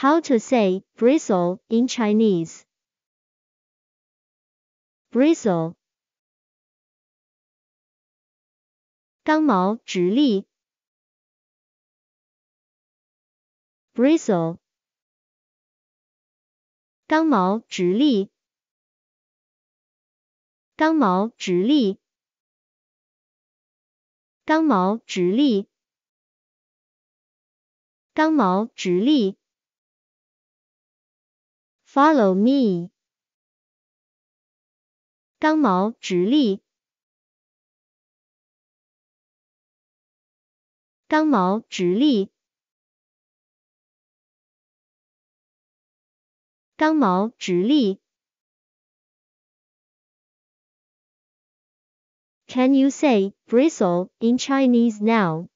How to say bristle in Chinese. Bristle. 刚毛直立。Bristle. 刚毛直立。刚毛直立。刚毛直立。刚毛直立。Follow me。刚毛直立，刚毛直立，刚毛直立。Can you say bristle in Chinese now?